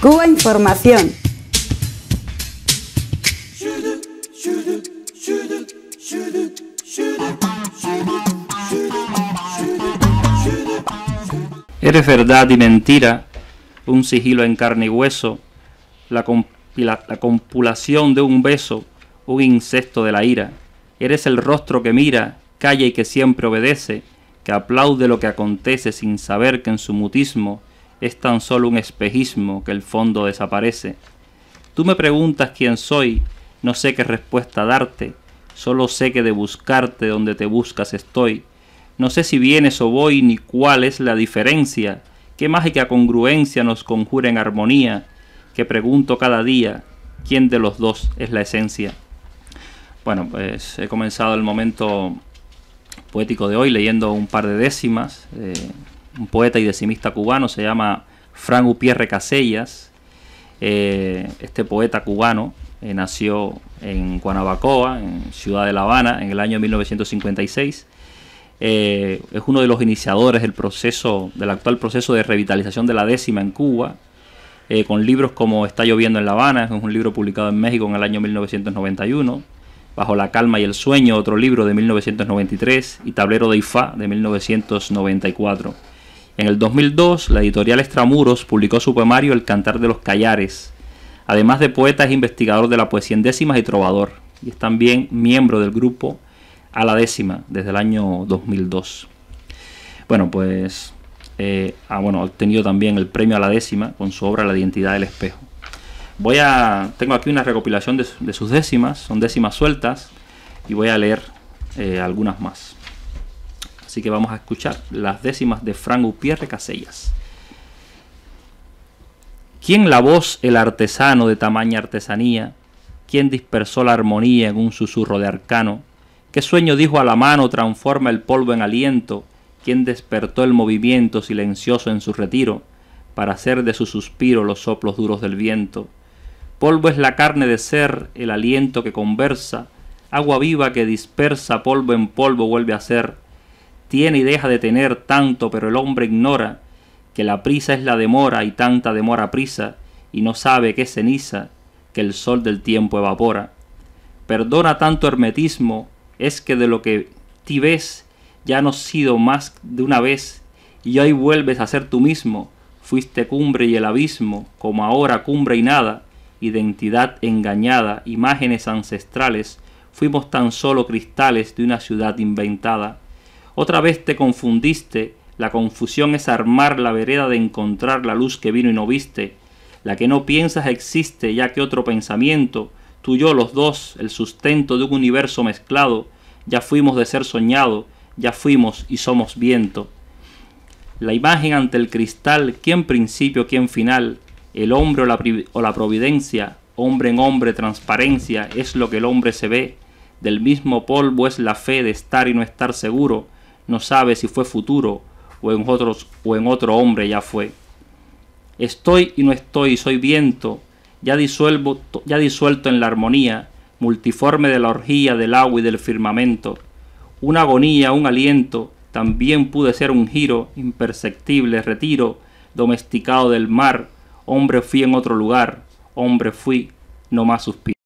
Cuba Información. Eres verdad y mentira, un sigilo en carne y hueso, la, compulación de un beso, un incesto de la ira. Eres el rostro que mira, calla y que siempre obedece, que aplaude lo que acontece sin saber que en su mutismo es tan solo un espejismo que el fondo desaparece. Tú me preguntas quién soy, no sé qué respuesta darte, solo sé que de buscarte donde te buscas estoy. No sé si vienes o voy ni cuál es la diferencia, qué mágica congruencia nos conjura en armonía, que pregunto cada día quién de los dos es la esencia. Bueno, pues he comenzado el momento poético de hoy leyendo un par de décimas. Eh, un poeta y decimista cubano, se llama Fran Upierre Casellas. Eh, este poeta cubano eh, nació en Cuanabacoa, en Ciudad de La Habana, en el año 1956. Eh, es uno de los iniciadores del proceso, del actual proceso de revitalización de la décima en Cuba, con libros como Está lloviendo en La Habana, es un libro publicado en México en el año 1991, Bajo la calma y el sueño, otro libro de 1993, y Tablero de Ifá de 1994. En el 2002, la editorial Extramuros publicó su poemario El Cantar de los Callares. Además de poeta, es investigador de la poesía en décimas y trovador. Y es también miembro del grupo A la décima desde el año 2002. Bueno, pues eh, ah, bueno, ha obtenido también el premio a la décima con su obra La identidad del espejo. Voy a, tengo aquí una recopilación de, sus décimas, son décimas sueltas, y voy a leer eh, algunas más. Así que vamos a escuchar las décimas de Franco Pierre Casellas. ¿Quién la voz, el artesano de tamaña artesanía? ¿Quién dispersó la armonía en un susurro de arcano? ¿Qué sueño dijo a la mano transforma el polvo en aliento? ¿Quién despertó el movimiento silencioso en su retiro para hacer de su suspiro los soplos duros del viento? Polvo es la carne de ser, el aliento que conversa, agua viva que dispersa polvo en polvo vuelve a ser tiene y deja de tener tanto, pero el hombre ignora que la prisa es la demora y tanta demora prisa, y no sabe qué ceniza, que el sol del tiempo evapora. Perdona tanto hermetismo, es que de lo que ti ves ya no sido más de una vez, y hoy vuelves a ser tú mismo, fuiste cumbre y el abismo, como ahora cumbre y nada, identidad engañada, imágenes ancestrales, fuimos tan solo cristales de una ciudad inventada. Otra vez te confundiste, la confusión es armar la vereda de encontrar la luz que vino y no viste. La que no piensas existe ya que otro pensamiento, tú y yo los dos, el sustento de un universo mezclado, ya fuimos de ser soñado, ya fuimos y somos viento. La imagen ante el cristal, quién principio, quién final, el hombre o la, o la providencia, hombre en hombre, transparencia, es lo que el hombre se ve, del mismo polvo es la fe de estar y no estar seguro, no sabe si fue futuro o en, otros, o en otro hombre ya fue. Estoy y no estoy, soy viento, ya, disuelvo, ya disuelto en la armonía, multiforme de la orgía del agua y del firmamento. Una agonía, un aliento, también pude ser un giro, imperceptible retiro, domesticado del mar, hombre fui en otro lugar, hombre fui, no más suspiro.